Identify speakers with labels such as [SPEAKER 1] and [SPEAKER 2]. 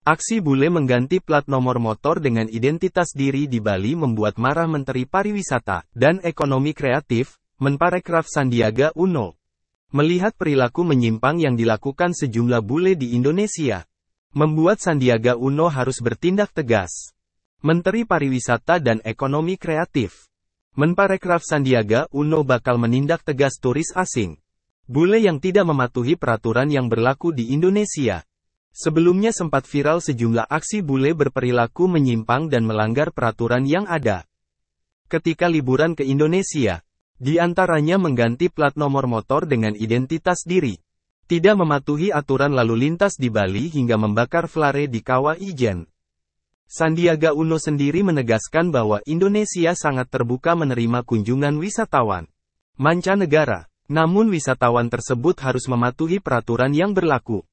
[SPEAKER 1] Aksi bule mengganti plat
[SPEAKER 2] nomor motor dengan identitas diri di Bali membuat marah Menteri Pariwisata dan Ekonomi Kreatif, Menparekraf Sandiaga Uno. Melihat perilaku menyimpang yang dilakukan sejumlah bule di Indonesia, membuat Sandiaga Uno harus bertindak tegas. Menteri Pariwisata dan Ekonomi Kreatif, Menparekraf Sandiaga Uno bakal menindak tegas turis asing. Bule yang tidak mematuhi peraturan yang berlaku di Indonesia, Sebelumnya sempat viral sejumlah aksi bule berperilaku menyimpang dan melanggar peraturan yang ada. Ketika liburan ke Indonesia, di antaranya mengganti plat nomor motor dengan identitas diri. Tidak mematuhi aturan lalu lintas di Bali hingga membakar flare di Kawah Ijen. Sandiaga Uno sendiri menegaskan bahwa Indonesia sangat terbuka menerima kunjungan wisatawan mancanegara. Namun wisatawan tersebut harus mematuhi peraturan yang berlaku.